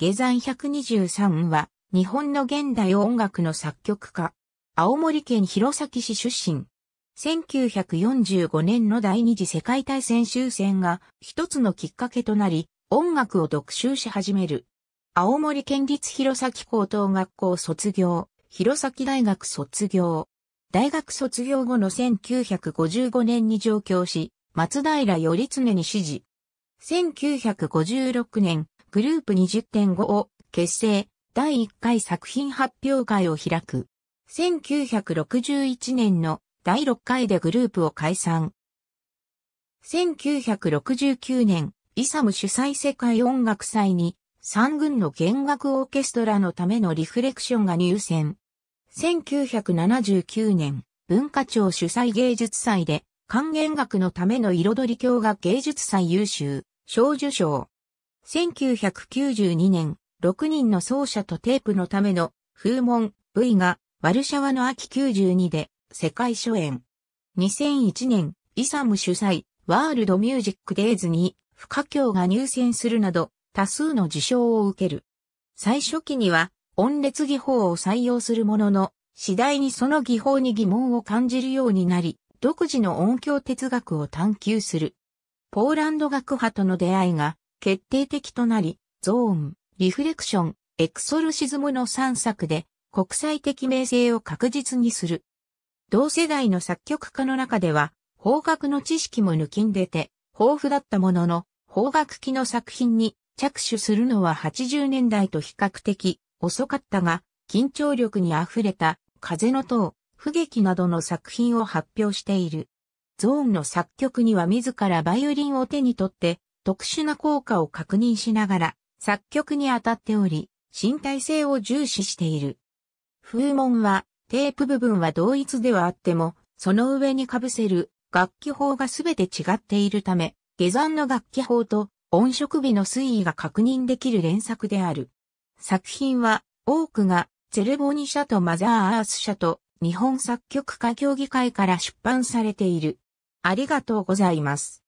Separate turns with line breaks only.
下山123は、日本の現代音楽の作曲家、青森県弘前市出身。1945年の第二次世界大戦終戦が一つのきっかけとなり、音楽を独習し始める。青森県立弘前高等学校卒業、弘前大学卒業。大学卒業後の1955年に上京し、松平頼常に指示。1956年、グループ20.5を結成第1回作品発表会を開く。1961年の第6回でグループを解散。1969年、イサム主催世界音楽祭に3軍の弦楽オーケストラのためのリフレクションが入選。1979年、文化庁主催芸術祭で、管弦楽のための彩り教が芸術祭優秀、小受賞。1992年、6人の奏者とテープのための風門 V がワルシャワの秋92で世界初演。2001年、イサム主催ワールドミュージックデイズに不可教が入選するなど多数の受賞を受ける。最初期には音列技法を採用するものの、次第にその技法に疑問を感じるようになり、独自の音響哲学を探求する。ポーランド学派との出会いが決定的となり、ゾーン、リフレクション、エクソルシズムの3作で国際的名声を確実にする。同世代の作曲家の中では、方角の知識も抜きんでて、豊富だったものの、方角期の作品に着手するのは80年代と比較的遅かったが、緊張力に溢れた風の塔、不劇などの作品を発表している。ゾーンの作曲には自らバイオリンを手に取って特殊な効果を確認しながら作曲に当たっており、身体性を重視している。風紋はテープ部分は同一ではあっても、その上に被せる楽器法がすべて違っているため、下山の楽器法と音色美の推移が確認できる連作である。作品は多くがゼルボニ社とマザーアース社と日本作曲家協議会から出版されている。ありがとうございます。